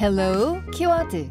헬로 l 키워드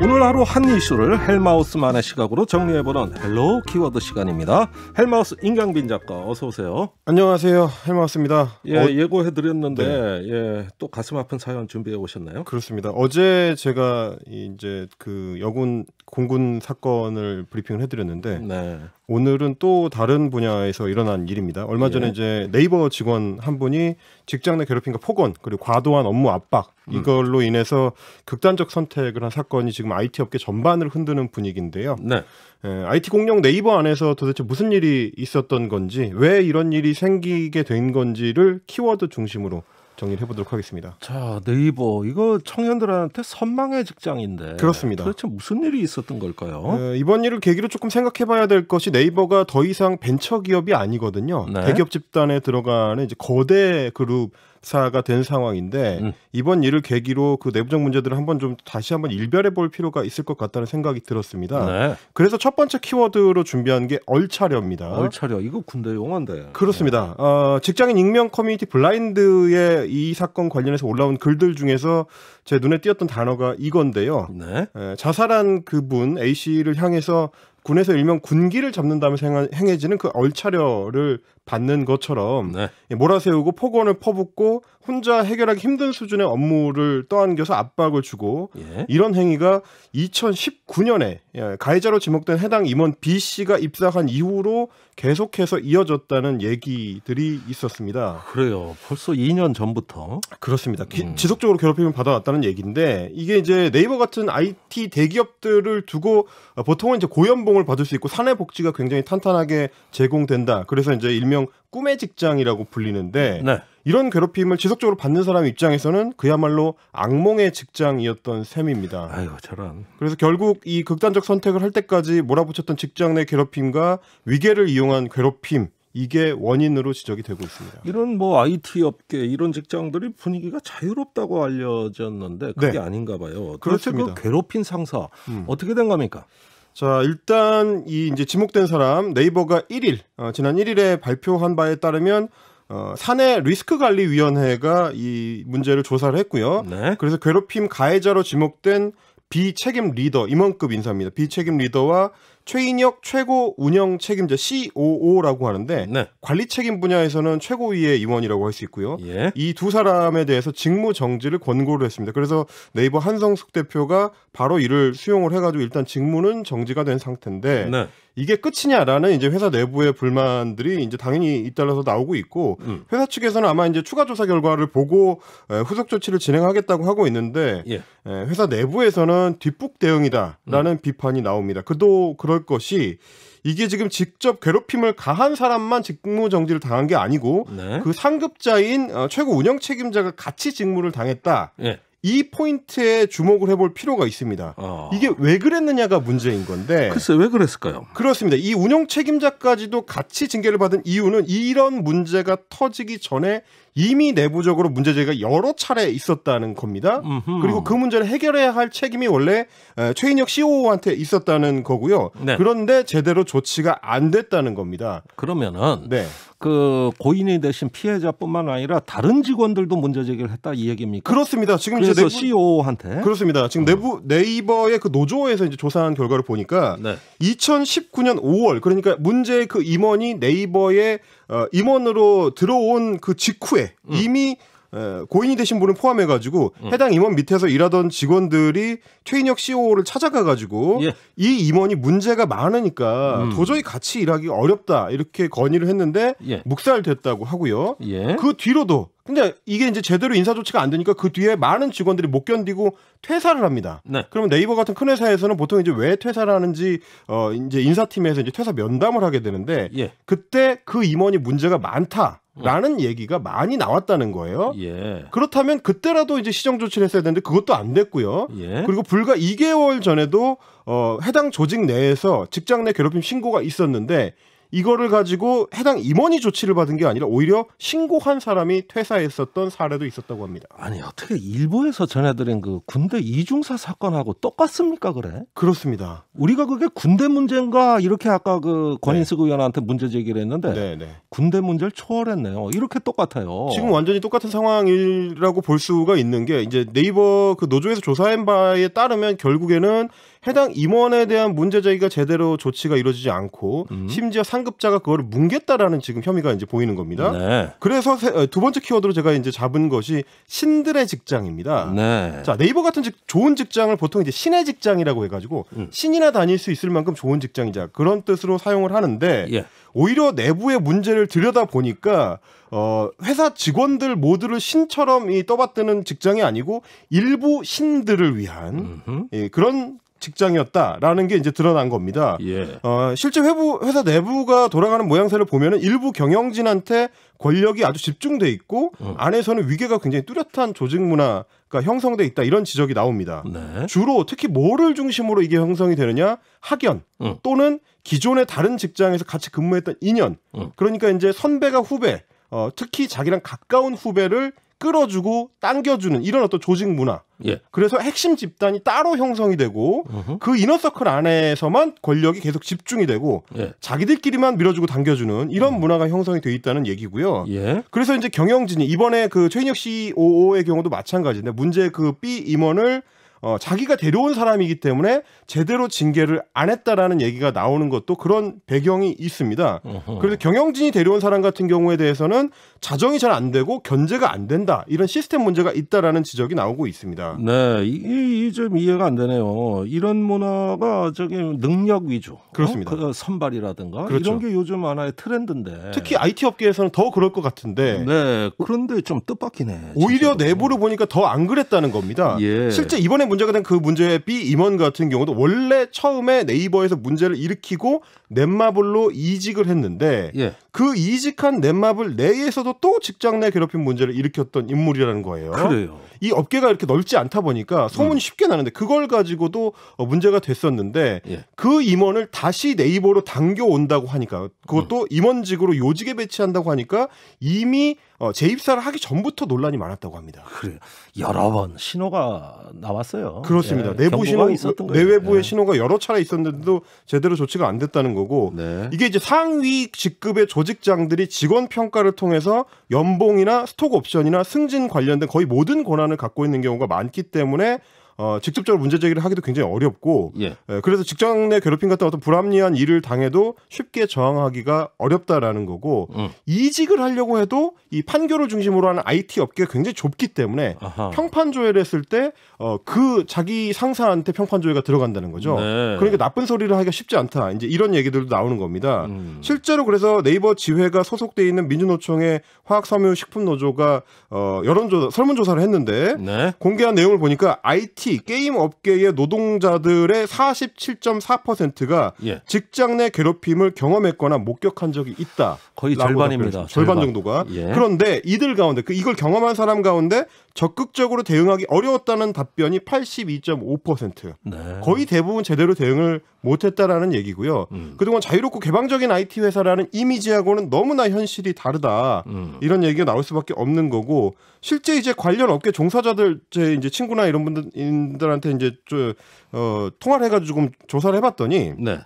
오늘 하루 한 이슈를 헬마우스만의 시각으로 정리해보는 헬로 키워드 시간입니다. 헬마우스 임강빈 작가 어서 오세요. 안녕하세요. 헬마우스입니다. 예, 어... 예고해드렸는데 네. 예, 또 가슴 아픈 사연 준비해 오셨나요? 그렇습니다. 어제 제가 이제 그 여군 공군 사건을 브리핑을 해드렸는데 네. 오늘은 또 다른 분야에서 일어난 일입니다. 얼마 전에 예. 이제 네이버 직원 한 분이 직장 내 괴롭힘과 폭언 그리고 과도한 업무 압박 음. 이걸로 음. 인해서 극단적 선택을 한 사건이 지금 IT 업계 전반을 흔드는 분위기인데요. 네. 에, 예, IT 공룡 네이버 안에서 도대체 무슨 일이 있었던 건지 왜 이런 일이 생기게 된 건지를 키워드 중심으로 정리를 해보도록 하겠습니다. 자 네이버 이거 청년들한테 선망의 직장인데 그렇습니다. 도대체 무슨 일이 있었던 걸까요? 네, 이번 일을 계기로 조금 생각해봐야 될 것이 네이버가 더 이상 벤처 기업이 아니거든요. 네. 대기업 집단에 들어가는 이제 거대 그룹 사가 된 상황인데 음. 이번 일을 계기로 그 내부적 문제들을 한번 좀 다시 한번 일별해 볼 필요가 있을 것 같다는 생각이 들었습니다. 네. 그래서 첫 번째 키워드로 준비한 게 얼차려입니다. 얼차려 이거 군대 용어인데. 그렇습니다. 네. 어, 직장인 익명 커뮤니티 블라인드의 이 사건 관련해서 올라온 글들 중에서 제 눈에 띄었던 단어가 이건데요. 네. 자살한 그분 A 씨를 향해서 군에서 일명 군기를 잡는 다음에 행해지는 그 얼차려를 받는 것처럼 네. 예, 몰아세우고 폭언을 퍼붓고 혼자 해결하기 힘든 수준의 업무를 떠안겨서 압박을 주고 예. 이런 행위가 2019년에 예, 가해자로 지목된 해당 임원 B 씨가 입사한 이후로 계속해서 이어졌다는 얘기들이 있었습니다. 그래요. 벌써 2년 전부터 그렇습니다. 기, 음. 지속적으로 괴롭힘을 받아왔다는 있다는 얘기인데 이게 이제 네이버 같은 IT 대기업들을 두고 보통은 이제 고연봉을 받을 수 있고 사내 복지가 굉장히 탄탄하게 제공된다. 그래서 이제 일명 꿈의 직장이라고 불리는데 네. 이런 괴롭힘을 지속적으로 받는 사람 입장에서는 그야말로 악몽의 직장이었던 셈입니다. 아유 저런. 그래서 결국 이 극단적 선택을 할 때까지 몰아붙였던 직장 내 괴롭힘과 위계를 이용한 괴롭힘 이게 원인으로 지적이 되고 있습니다. 이런 뭐 IT 업계 이런 직장들이 분위기가 자유롭다고 알려졌는데 네. 그게 네. 아닌가 봐요. 그렇습그 괴롭힌 상사 음. 어떻게 된 겁니까? 자, 일단 이 이제 지목된 사람 네이버가 1일 어, 지난 1일에 발표한 바에 따르면 어, 사내 리스크 관리 위원회가 이 문제를 조사를 했고요. 네. 그래서 괴롭힘 가해자로 지목된 비책임 리더 임원급 인사입니다. 비책임 리더와 최인혁 최고 운영 책임자 COO라고 하는데 네. 관리 책임 분야에서는 최고위의 임원이라고 할 수 있고요. 예. 이두 사람에 대해서 직무 정지를 권고를 했습니다. 그래서 네이버 한성숙 대표가 바로 이를 수용을 해가지고 일단 직무는 정지가 된 상태인데 네. 이게 끝이냐라는 이제 회사 내부의 불만들이 이제 당연히 잇따라서 나오고 있고 음. 회사 측에서는 아마 이제 추가 조사 결과를 보고 후속 조치를 진행하겠다고 하고 있는데 예. 회사 내부에서는 뒷북 대응이다라는 음. 비판이 나옵니다. 그도 그럴 것이 이게 지금 직접 괴롭힘을 가한 사람만 직무 정지를 당한 게 아니고 네. 그 상급자인 어, 최고 운영 책임자가 같이 직무를 당했다. 예. 이 포인트에 주목을 해볼 필요가 있습니다. 어. 이게 왜 그랬느냐가 문제인 건데. 글쎄, 왜 그랬을까요? 그렇습니다. 이 운영 책임자까지도 같이 징계를 받은 이유는 이런 문제가 터지기 전에 이미 내부적으로 문제 제기가 여러 차례 있었다는 겁니다. 음흠. 그리고 그 문제를 해결해야 할 책임이 원래 최인혁 CEO한테 있었다는 거고요. 네. 그런데 제대로 조치가 안 됐다는 겁니다. 그러면은 네. 그 고인이 대신 피해자뿐만 아니라 다른 직원들도 문제 제기를 했다 이 얘기입니까? 그렇습니다. 지금 이제 내부, CEO한테 그렇습니다. 지금 어. 내부 네이버의 그 노조에서 이제 조사한 결과를 보니까 네. 2019년 5월 그러니까 문제의 그 임원이 네이버의 어, 임원으로 들어온 그 직후에 음. 이미 예, 고인이 되신 분을 포함해가지고 음. 해당 임원 밑에서 일하던 직원들이 최인혁 CEO를 찾아가가지고 예. 이 임원이 문제가 많으니까 음. 도저히 같이 일하기 어렵다 이렇게 건의를 했는데 예. 묵살됐다고 하고요. 예. 그 뒤로도 근데 이게 이제 제대로 인사 조치가 안 되니까 그 뒤에 많은 직원들이 못 견디고 퇴사를 합니다. 네. 그러면 네이버 같은 큰 회사에서는 보통 이제 왜 퇴사를 하는지 어 이제 인사팀에서 이제 퇴사 면담을 하게 되는데 예. 그때 그 임원이 문제가 많다. 라는 얘기가 많이 나왔다는 거예요. 예. 그렇다면 그때라도 이제 시정 조치를 했어야 되는데 그것도 안 됐고요. 예. 그리고 불과 2개월 전에도 어, 해당 조직 내에서 직장 내 괴롭힘 신고가 있었는데 이거를 가지고 해당 임원이 조치를 받은 게 아니라 오히려 신고한 사람이 퇴사했었던 사례도 있었다고 합니다. 아니 어떻게 일부에서 전해드린 그 군대 이중사 사건하고 똑같습니까 그래? 그렇습니다. 우리가 그게 군대 문제인가 이렇게 아까 그 권인숙 네. 의원한테 문제 제기를 했는데 네, 네. 군대 문제를 초월했네요. 이렇게 똑같아요. 지금 완전히 똑같은 상황이라고 볼 수가 있는 게 이제 네이버 그 노조에서 조사한 바에 따르면 결국에는 해당 임원에 대한 문제 제기가 제대로 조치가 이루어지지 않고 음. 심지어 상급자가 그걸 뭉갰다라는 지금 혐의가 이제 보이는 겁니다. 네. 그래서 세, 어, 두 번째 키워드로 제가 이제 잡은 것이 신들의 직장입니다. 네. 자 네이버 같은 직, 좋은 직장을 보통 이제 신의 직장이라고 해가지고 음. 신이나 다닐 수 있을 만큼 좋은 직장이자 그런 뜻으로 사용을 하는데 예. 오히려 내부의 문제를 들여다 보니까 어, 회사 직원들 모두를 신처럼 이 떠받드는 직장이 아니고 일부 신들을 위한 예, 그런 직장이었다라는 게 이제 드러난 겁니다. 예. 어, 실제 회부, 회사 내부가 돌아가는 모양새를 보면은 일부 경영진한테 권력이 아주 집중돼 있고 어. 안에서는 위계가 굉장히 뚜렷한 조직 문화가 형성돼 있다 이런 지적이 나옵니다. 네. 주로 특히 뭐를 중심으로 이게 형성이 되느냐 학연 어. 또는 기존의 다른 직장에서 같이 근무했던 인연 어. 그러니까 이제 선배가 후배 어, 특히 자기랑 가까운 후배를 끌어주고 당겨주는 이런 어떤 조직 문화. 예. 그래서 핵심 집단이 따로 형성이 되고 어흠. 그 이너서클 안에서만 권력이 계속 집중이 되고 예. 자기들끼리만 밀어주고 당겨주는 이런 음. 문화가 형성이 돼 있다는 얘기고요. 예. 그래서 이제 경영진이 이번에 그 최인혁 COO의 경우도 마찬가지인데 문제 그 B 임원을 어, 자기가 데려온 사람이기 때문에 제대로 징계를 안 했다라는 얘기가 나오는 것도 그런 배경이 있습니다. 어허. 그래서 경영진이 데려온 사람 같은 경우에 대해서는 자정이 잘 안 되고 견제가 안 된다 이런 시스템 문제가 있다라는 지적이 나오고 있습니다. 네, 이 좀 이해가 안 되네요. 이런 문화가 저기 능력 위주, 어? 그렇습니다. 어? 그 선발이라든가 그렇죠. 이런 게 요즘 하나의 트렌드인데 특히 IT 업계에서는 더 그럴 것 같은데. 네, 그런데 좀 뜻밖이네. 오히려 진짜로. 내부를 보니까 더 안 그랬다는 겁니다. 예. 실제 이번에 문제가 된 그 문제의 B 임원 같은 경우도 원래 처음에 네이버에서 문제를 일으키고 넷마블로 이직을 했는데 예. 그 이직한 넷마블 내에서도 또 직장 내 괴롭힘 문제를 일으켰던 인물이라는 거예요. 그래요. 이 업계가 이렇게 넓지 않다 보니까 소문이 음. 쉽게 나는데 그걸 가지고도 어, 문제가 됐었는데 예. 그 임원을 다시 네이버로 당겨온다고 하니까 그것도 음. 임원직으로 요직에 배치한다고 하니까 이미 어, 재입사를 하기 전부터 논란이 많았다고 합니다. 그래 여러 번 신호가 나왔어요. 그렇습니다. 네, 내부 신호, 내외부의 네. 신호가 여러 차례 있었는데도 제대로 조치가 안 됐다는 거고 네. 이게 이제 상위 직급의 조직장들이 직원 평가를 통해서 연봉이나 스톡 옵션이나 승진 관련된 거의 모든 권한을 갖고 있는 경우가 많기 때문에 어, 직접적으로 문제 제기를 하기도 굉장히 어렵고 예. 예, 그래서 직장 내 괴롭힘 같은 어떤 불합리한 일을 당해도 쉽게 저항하기가 어렵다라는 거고 음. 이직을 하려고 해도 이 판결을 중심으로 하는 IT 업계가 굉장히 좁기 때문에 아하. 평판 조회를 했을 때 어, 그 자기 상사한테 평판 조회가 들어간다는 거죠. 네. 그러니까 나쁜 소리를 하기가 쉽지 않다. 이제 이런 얘기들도 나오는 겁니다. 음. 실제로 그래서 네이버 지회가 소속돼 있는 민주노총의 화학섬유식품노조가 어, 여론조사 설문조사를 했는데 네. 공개한 내용을 보니까 IT 특히 게임 업계의 노동자들의 47.4%가 예. 직장 내 괴롭힘을 경험했거나 목격한 적이 있다. 거의 절반입니다. 절반, 절반 정도가. 예. 그런데 이들 가운데 그 이걸 경험한 사람 가운데 적극적으로 대응하기 어려웠다는 답변이 82.5%. 네. 거의 대부분 제대로 대응을 못했다라는 얘기고요. 음. 그동안 자유롭고 개방적인 IT 회사라는 이미지하고는 너무나 현실이 다르다. 음. 이런 얘기가 나올 수밖에 없는 거고 실제 이제 관련 업계 종사자들 제 이제 친구나 이런 분들한테 이제 저, 어, 통화를 해가지고 조 조사를 해봤더니 네.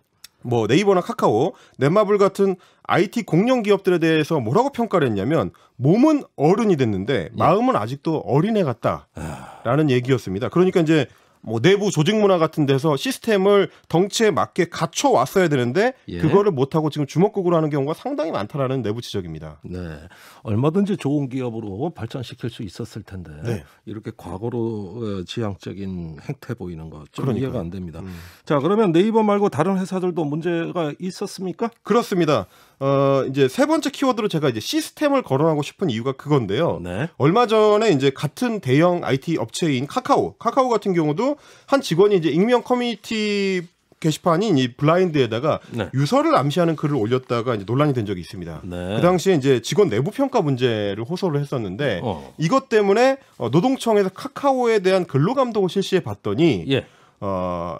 뭐 네이버나 카카오, 넷마블 같은 IT 공룡 기업들에 대해서 뭐라고 평가를 했냐면 몸은 어른이 됐는데 예. 마음은 아직도 어린애 같다라는 얘기였습니다. 그러니까 이제 뭐 내부 조직 문화 같은 데서 시스템을 덩치에 맞게 갖춰 왔어야 되는데 예. 그거를 못 하고 지금 주먹구구로 하는 경우가 상당히 많다라는 내부 지적입니다. 네, 얼마든지 좋은 기업으로 발전시킬 수 있었을 텐데 네. 이렇게 과거로 어, 지향적인 행태 보이는 것좀 그 이해가 안 됩니다. 음. 자, 그러면 네이버 말고 다른 회사들도 문제가 있었습니까? 그렇습니다. 어, 이제 세 번째 키워드로 제가 이제 시스템을 거론하고 싶은 이유가 그건데요. 네. 얼마 전에 이제 같은 대형 IT 업체인 카카오, 카카오 같은 경우도 한 직원이 이제 익명 커뮤니티 게시판인 이 블라인드에다가 네. 유서를 암시하는 글을 올렸다가 이제 논란이 된 적이 있습니다. 네. 그 당시에 이제 직원 내부 평가 문제를 호소를 했었는데 어. 이것 때문에 어, 노동청에서 카카오에 대한 근로 감독을 실시해 봤더니 예. 어,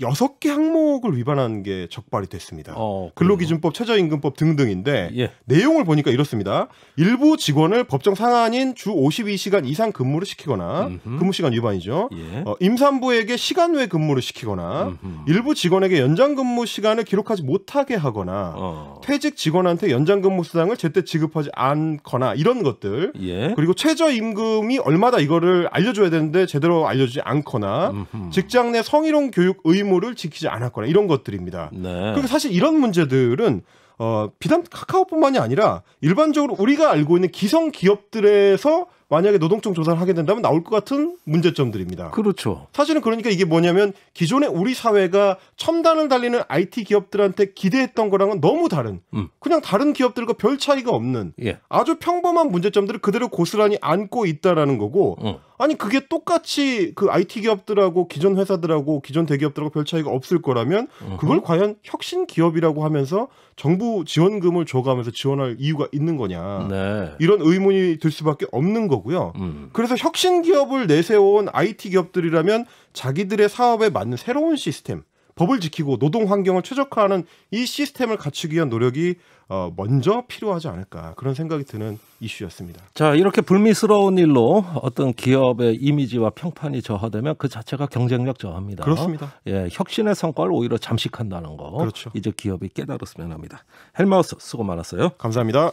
여섯 개 항목을 위반한 게 적발이 됐습니다. 어, 근로기준법, 최저임금법 등등인데 예. 내용을 보니까 이렇습니다. 일부 직원을 법정 상한인 주 52시간 이상 근무를 시키거나 음흠. 근무시간 위반이죠. 예. 어, 임산부에게 시간 외 근무를 시키거나 음흠. 일부 직원에게 연장 근무 시간을 기록하지 못하게 하거나 어. 퇴직 직원한테 연장 근무 수당을 제때 지급하지 않거나 이런 것들 예. 그리고 최저임금이 얼마다 이거를 알려줘야 되는데 제대로 알려주지 않거나 음흠. 직장 내 성희롱 교육 의무 의무를 지키지 않았거나 이런 것들입니다. 네. 그리고 사실 이런 문제들은 어, 비단 카카오뿐만이 아니라 일반적으로 우리가 알고 있는 기성 기업들에서 만약에 노동청 조사를 하게 된다면 나올 것 같은 문제점들입니다. 그렇죠. 사실은 그러니까 이게 뭐냐면 기존에 우리 사회가 첨단을 달리는 IT 기업들한테 기대했던 거랑은 너무 다른 음. 그냥 다른 기업들과 별 차이가 없는 예. 아주 평범한 문제점들을 그대로 고스란히 안고 있다라는 거고 음. 아니 그게 똑같이 그 IT 기업들하고 기존 회사들하고 기존 대기업들하고 별 차이가 없을 거라면 그걸 과연 혁신 기업이라고 하면서 정부 지원금을 줘가면서 지원할 이유가 있는 거냐 네. 이런 의문이 들 수밖에 없는 거고 거고요. 음. 그래서 혁신 기업을 내세운 IT 기업들이라면 자기들의 사업에 맞는 새로운 시스템, 법을 지키고 노동 환경을 최적화하는 이 시스템을 갖추기 위한 노력이 어, 먼저 필요하지 않을까 그런 생각이 드는 이슈였습니다. 자 이렇게 불미스러운 일로 어떤 기업의 이미지와 평판이 저하되면 그 자체가 경쟁력 저하입니다. 그렇습니다. 예, 혁신의 성과를 오히려 잠식한다는 거. 그렇죠. 이제 기업이 깨달았으면 합니다. 헬마우스 수고 많았어요. 감사합니다.